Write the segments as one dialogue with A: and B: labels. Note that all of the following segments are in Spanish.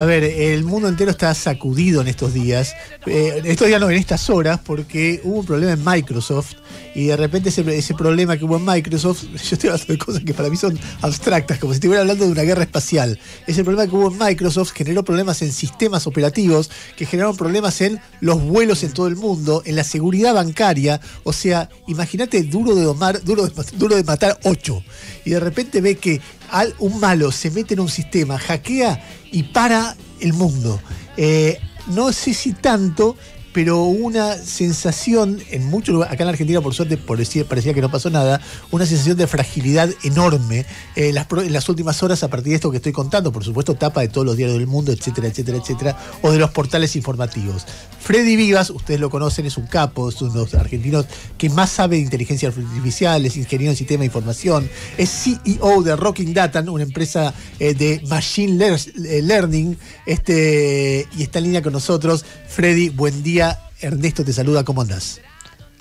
A: A ver, el mundo entero está sacudido en estos días, eh, estos días no, en estas horas, porque hubo un problema en Microsoft y de repente ese, problema que hubo en Microsoft, yo estoy hablando de cosas que para mí son abstractas, como si estuviera hablando de una guerra espacial. Ese problema que hubo en Microsoft generó problemas en sistemas operativos, que generaron problemas en los vuelos en todo el mundo, en la seguridad bancaria, o sea, imagínate duro de domar, duro de, duro de matar ocho. y de repente ve que un malo se mete en un sistema, hackea y para el mundo. Eh, no sé si tanto, pero una sensación, en muchos acá en Argentina por suerte parecía, que no pasó nada, una sensación de fragilidad enorme eh, en las últimas horas a partir de esto que estoy contando, por supuesto tapa de todos los diarios del mundo, etcétera, etcétera, etcétera, o de los portales informativos. Freddy Vivas, ustedes lo conocen, es un capo, es uno de los argentinos que más sabe de inteligencia artificial, es ingeniero en sistema de información, es CEO de Rocking Data, una empresa eh, de machine eh, learning, este, y está en línea con nosotros. Freddy, buen día Ernesto te saluda, ¿cómo
B: andás?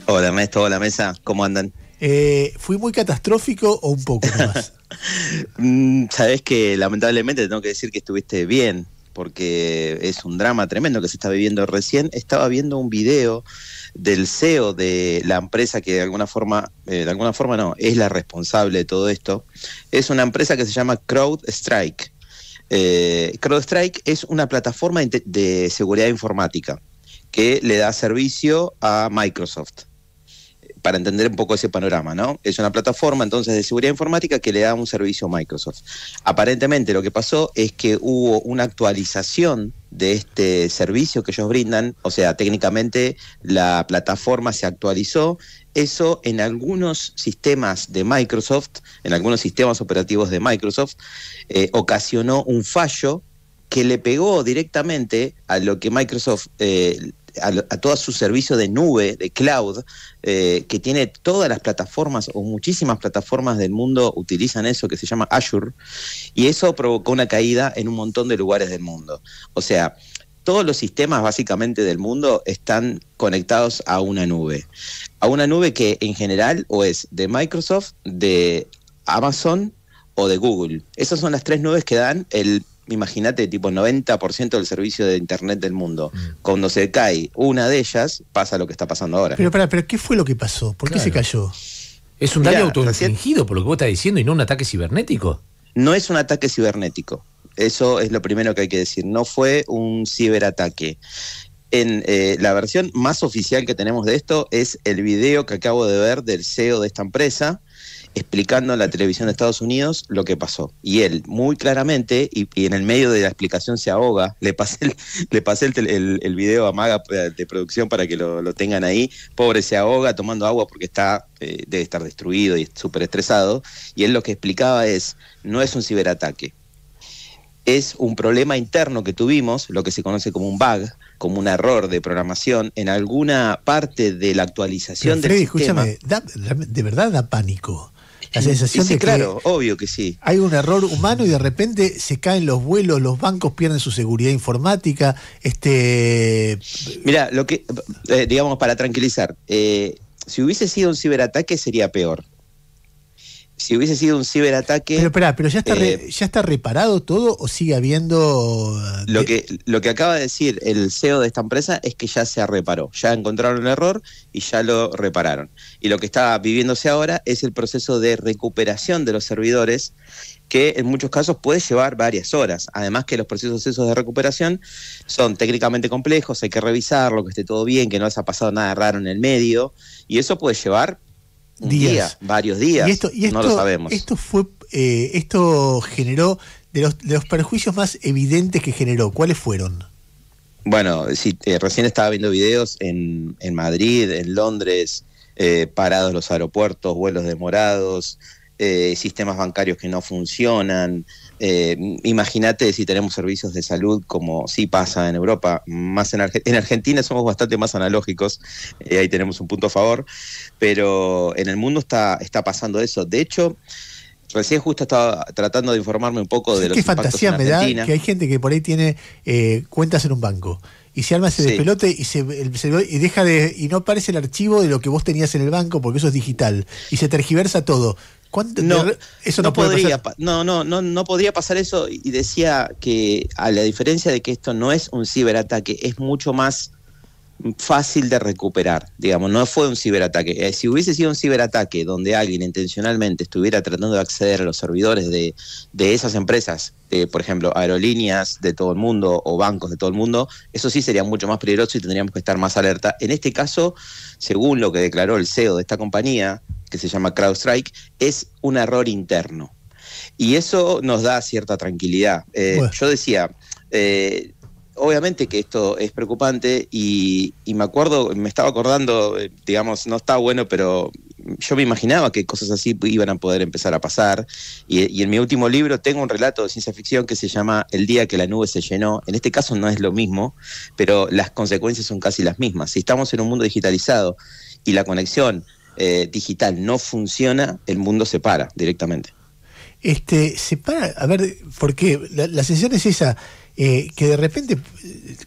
B: Hola, Ernesto, hola, mesa, ¿cómo andan?
A: Eh, ¿Fui muy catastrófico o un poco
B: más? Mm, Sabes que lamentablemente tengo que decir que estuviste bien, porque es un drama tremendo que se está viviendo recién. Estaba viendo un video del CEO de la empresa que de alguna forma, eh, de alguna forma no, es la responsable de todo esto. Es una empresa que se llama CrowdStrike. Eh, CrowdStrike es una plataforma de seguridad informática que le da servicio a Microsoft. Para entender un poco ese panorama, ¿no? Es una plataforma entonces de seguridad informática que le da un servicio a Microsoft. Aparentemente lo que pasó es que hubo una actualización de este servicio que ellos brindan, o sea, técnicamente la plataforma se actualizó, eso en algunos sistemas de Microsoft, en algunos sistemas operativos de Microsoft, eh, ocasionó un fallo que le pegó directamente a lo que Microsoft eh, a, todo su servicio de nube, de cloud, eh, que tiene todas las plataformas o muchísimas plataformas del mundo utilizan eso que se llama Azure, y eso provocó una caída en un montón de lugares del mundo. O sea, todos los sistemas básicamente del mundo están conectados a una nube. A una nube que en general o es de Microsoft, de Amazon o de Google. Esas son las tres nubes que dan el imagínate, tipo 90% del servicio de Internet del mundo. Mm. Cuando se cae una de ellas, pasa lo que está pasando ahora. Pero,
A: pero ¿qué fue lo que pasó? ¿Por qué se cayó? Es un daño autoinfligido, por lo que vos estás diciendo, y no un ataque cibernético.
B: No es un ataque cibernético. Eso es lo primero que hay que decir. No fue un ciberataque. En eh, la versión más oficial que tenemos de esto es el video que acabo de ver del CEO de esta empresa, explicando en la televisión de Estados Unidos lo que pasó. Y él, muy claramente, y, en el medio de la explicación se ahoga, le pasé el, le pasé el, video a Maga eh, de producción para que lo, tengan ahí, pobre se ahoga tomando agua porque está, eh, debe estar destruido y súper estresado, y él lo que explicaba es, no es un ciberataque, es un problema interno que tuvimos, lo que se conoce como un bug, como un error de programación en alguna parte de la actualización del sistema.
A: Escúchame, de verdad da pánico. La sensación de claro,
B: obvio que sí.
A: Hay un error humano y de repente se caen los vuelos, los bancos pierden su seguridad informática. Este,
B: mira, lo que eh, digamos para tranquilizar, eh, si hubiese sido un ciberataque sería peor si hubiese sido un ciberataque. Pero espera, pero ya está, eh,
A: ya está reparado todo o sigue habiendo.
B: Eh, lo que, lo que acaba de decir el CEO de esta empresa es que ya se reparó, ya encontraron el error y ya lo repararon. Y lo que está viviéndose ahora es el proceso de recuperación de los servidores que en muchos casos puede llevar varias horas. Además que los procesos de recuperación son técnicamente complejos, hay que revisarlo, que esté todo bien, que no les ha pasado nada raro en el medio, y eso puede llevar días. varios días. no lo sabemos. Esto
A: fue, eh, esto generó de los, perjuicios más evidentes que generó. ¿Cuáles fueron?
B: Bueno, sí, eh, recién estaba viendo videos en, en Madrid, en Londres, eh, parados los aeropuertos, vuelos demorados, eh, sistemas bancarios que no funcionan. Eh, imagínate si tenemos servicios de salud como sí pasa en Europa, más en, en Argentina somos bastante más analógicos, y eh, ahí tenemos un punto a favor, pero en el mundo está, está pasando eso. De hecho, recién justo estaba tratando de informarme un poco de los... Qué fantasía me da que hay
A: gente que por ahí tiene cuentas en un banco y se arma ese despelote y se, y deja de y no aparece el archivo de lo que vos tenías en el banco porque eso es digital y se tergiversa todo.
B: eso no, podría, no, no, no, no podría pasar eso y decía que a la diferencia de que esto no es un ciberataque, es mucho más fácil de recuperar, digamos, no fue un ciberataque. Eh, si hubiese sido un ciberataque donde alguien intencionalmente estuviera tratando de acceder a los servidores de, de esas empresas, por ejemplo, aerolíneas de todo el mundo o bancos de todo el mundo, eso sí sería mucho más peligroso y tendríamos que estar más alerta. En este caso, según lo que declaró el CEO de esta compañía, que se llama CrowdStrike, es un error interno. Y eso nos da cierta tranquilidad. Eh, yo decía, eh, obviamente que esto es preocupante y, me acuerdo, me estaba acordando, eh, digamos, no está bueno, pero yo me imaginaba que cosas así iban a poder empezar a pasar. Y, en mi último libro tengo un relato de ciencia ficción que se llama El día que la nube se llenó. En este caso no es lo mismo, pero las consecuencias son casi las mismas. Si estamos en un mundo digitalizado y la conexión eh, digital no funciona, el mundo se para directamente.
A: Este, se para, a ver, ¿por La, la es esa eh, que de repente eh,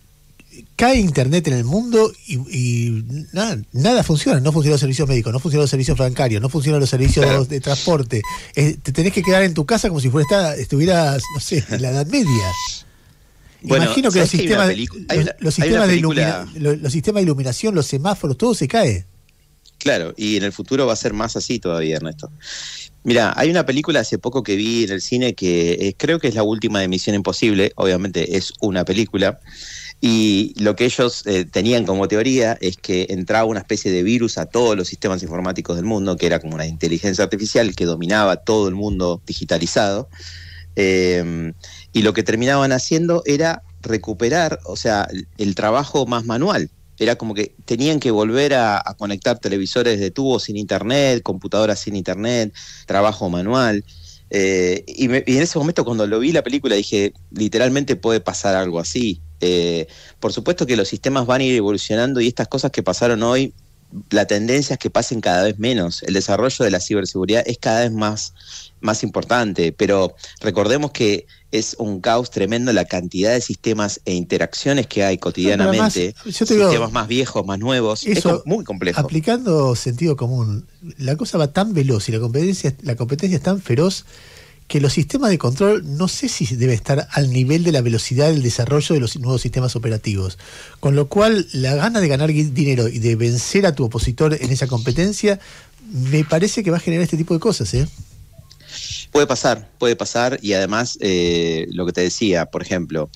A: cae Internet en el mundo y, nada, nada, funciona. No funcionan los servicios médicos, no funcionan los servicios bancarios, no funcionan los servicios de transporte. Eh, te tenés que quedar en tu casa como si fuera, estuvieras, no sé, en la Edad Media.
B: Imagino que los sistemas, de los sistemas
A: de iluminación, los semáforos, todo se cae.
B: Claro, y en el futuro va a ser más así todavía, Ernesto. Mira, hay una película hace poco que vi en el cine que eh, creo que es la última de Misión Imposible, obviamente es una película, y lo que ellos eh, tenían como teoría es que entraba una especie de virus a todos los sistemas informáticos del mundo, que era como una inteligencia artificial que dominaba todo el mundo digitalizado, em, y lo que terminaban haciendo era recuperar, o sea, el trabajo más manual, era como que tenían que volver a, conectar televisores de tubo sin internet, computadoras sin internet, trabajo manual. Eh, y, en ese momento cuando lo vi la película dije, literalmente puede pasar algo así. Eh, por supuesto que los sistemas van a ir evolucionando y estas cosas que pasaron hoy la tendencia es que pasen cada vez menos. El desarrollo de la ciberseguridad es cada vez más, más importante, pero recordemos que es un caos tremendo la cantidad de sistemas e interacciones que hay cotidianamente. sistemas más viejos, más nuevos. Eso, es muy complejo.
A: Aplicando sentido común, la cosa va tan veloz y la competencia, la competencia es tan feroz que los sistemas de control no sé si debe estar al nivel de la velocidad del desarrollo de los nuevos sistemas operativos. Con lo cual, la gana de ganar dinero y de vencer a tu opositor en esa competencia, me parece que va a generar este tipo de cosas, ¿eh?
B: Puede pasar, puede pasar y además eh, lo que te decía, por ejemplo,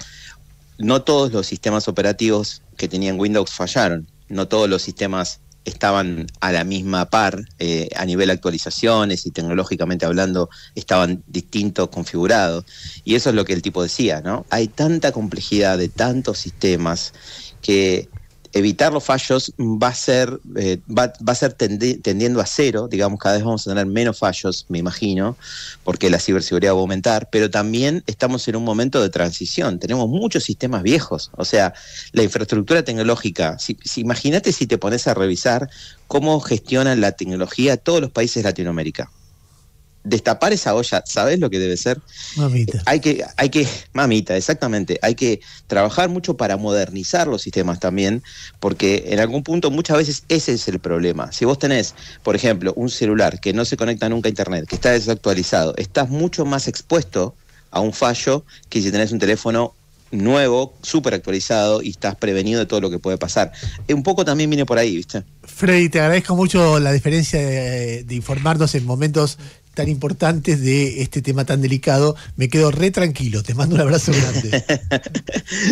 B: no todos los sistemas operativos que tenían Windows fallaron, no todos los sistemas estaban a la misma par eh, a nivel actualizaciones y tecnológicamente hablando estaban distintos configurados y eso es lo que el tipo decía no hay tanta complejidad de tantos sistemas que evitar los fallos va a ser, eh, va, a ser tendiendo a cero, digamos, cada vez vamos a tener menos fallos, me imagino, porque la ciberseguridad va a aumentar, pero también estamos en un momento de transición, tenemos muchos sistemas viejos, o sea, la infraestructura tecnológica, si, si imagínate si te pones a revisar cómo gestionan la tecnología todos los países de Latinoamérica destapar esa olla, ¿sabes lo que debe ser? Mamita. Hay que, hay que, mamita, exactamente. Hay que trabajar mucho para modernizar los sistemas también, porque en algún punto muchas veces ese es el problema. Si vos tenés, por ejemplo, un celular que no se conecta nunca a internet, que está desactualizado, estás mucho más expuesto a un fallo que si tenés un teléfono nuevo, súper actualizado y estás prevenido de todo lo que puede pasar. Un poco también viene por ahí, ¿viste? Freddy,
A: te agradezco mucho la diferencia de informarnos en momentos tan importantes de este tema tan delicado. Me quedo re tranquilo. Te mando un abrazo grande.